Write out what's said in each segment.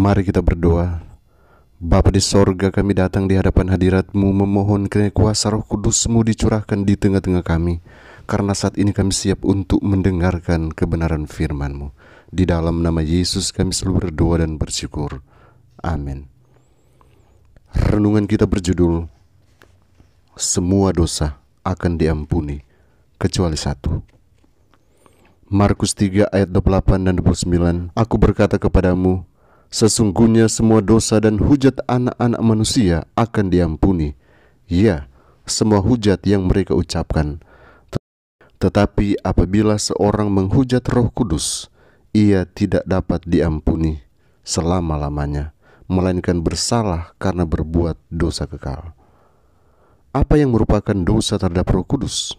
Mari kita berdoa. Bapa di sorga kami datang di hadapan hadiratmu memohon kiranya kuasa roh kudusmu dicurahkan di tengah-tengah kami. Karena saat ini kami siap untuk mendengarkan kebenaran firmanmu. Di dalam nama Yesus kami selalu berdoa dan bersyukur. Amin. Renungan kita berjudul Semua dosa akan diampuni kecuali satu. Markus 3 ayat 28 dan 29 Aku berkata kepadamu Sesungguhnya semua dosa dan hujat anak-anak manusia akan diampuni. Ya, semua hujat yang mereka ucapkan. Tetapi apabila seorang menghujat roh kudus, ia tidak dapat diampuni selama-lamanya, melainkan bersalah karena berbuat dosa kekal. Apa yang merupakan dosa terhadap roh kudus?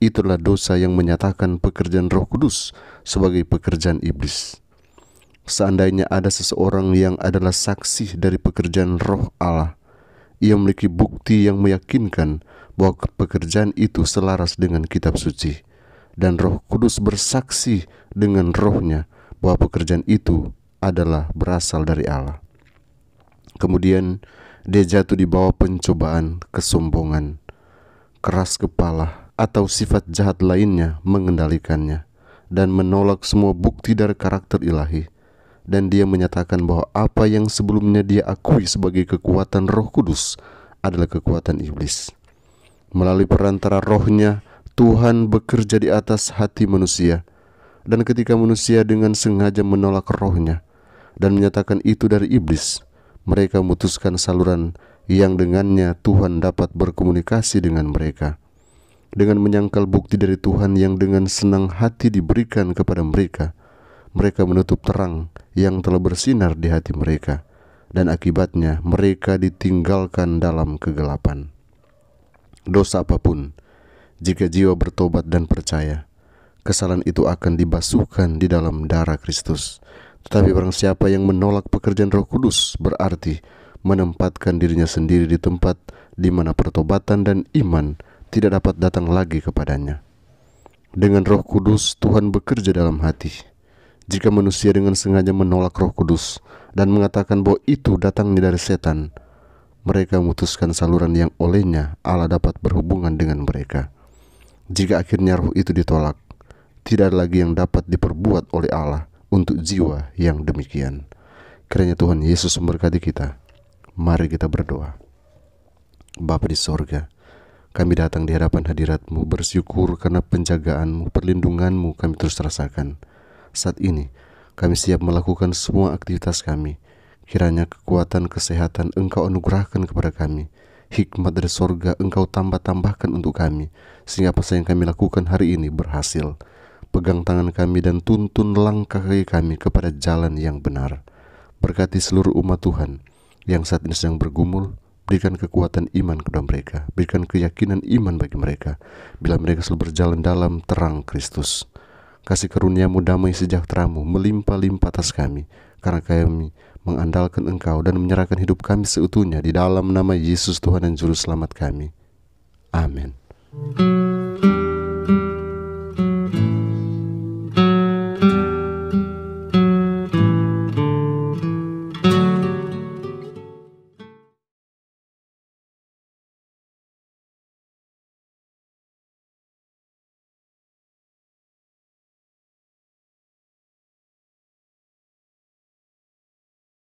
Itulah dosa yang menyatakan pekerjaan roh kudus sebagai pekerjaan iblis Seandainya ada seseorang yang adalah saksi dari pekerjaan roh Allah, ia memiliki bukti yang meyakinkan bahwa pekerjaan itu selaras dengan kitab suci. Dan roh kudus bersaksi dengan rohnya bahwa pekerjaan itu adalah berasal dari Allah. Kemudian dia jatuh di bawah pencobaan, kesombongan, keras kepala, atau sifat jahat lainnya mengendalikannya, dan menolak semua bukti dari karakter ilahi dan dia menyatakan bahwa apa yang sebelumnya dia akui sebagai kekuatan Roh Kudus adalah kekuatan iblis. Melalui perantara rohnya, Tuhan bekerja di atas hati manusia. Dan ketika manusia dengan sengaja menolak rohnya dan menyatakan itu dari iblis, mereka memutuskan saluran yang dengannya Tuhan dapat berkomunikasi dengan mereka dengan menyangkal bukti dari Tuhan yang dengan senang hati diberikan kepada mereka, mereka menutup terang yang telah bersinar di hati mereka, dan akibatnya mereka ditinggalkan dalam kegelapan. Dosa apapun, jika jiwa bertobat dan percaya, kesalahan itu akan dibasuhkan di dalam darah Kristus. Tetapi orang siapa yang menolak pekerjaan Roh Kudus berarti menempatkan dirinya sendiri di tempat di mana pertobatan dan iman tidak dapat datang lagi kepadanya. Dengan Roh Kudus, Tuhan bekerja dalam hati jika manusia dengan sengaja menolak Roh Kudus dan mengatakan bahwa itu datangnya dari setan, mereka memutuskan saluran yang olehnya Allah dapat berhubungan dengan mereka. Jika akhirnya roh itu ditolak, tidak ada lagi yang dapat diperbuat oleh Allah untuk jiwa yang demikian. Kiranya Tuhan Yesus memberkati kita. Mari kita berdoa. Bapa di sorga, kami datang di hadapan hadiratmu bersyukur karena penjagaanmu, perlindunganmu kami terus rasakan. Saat ini, kami siap melakukan semua aktivitas kami. Kiranya kekuatan kesehatan Engkau anugerahkan kepada kami. Hikmat dari sorga Engkau tambah-tambahkan untuk kami, sehingga apa yang kami lakukan hari ini berhasil. Pegang tangan kami dan tuntun langkah kaki kami kepada jalan yang benar. Berkati seluruh umat Tuhan yang saat ini sedang bergumul, berikan kekuatan iman kepada mereka, berikan keyakinan iman bagi mereka, bila mereka selalu berjalan dalam terang Kristus. Kasih karuniamu damai sejahteramu melimpah-limpah atas kami, karena kami mengandalkan Engkau dan menyerahkan hidup kami seutuhnya di dalam nama Yesus Tuhan dan Juru Selamat kami. Amin.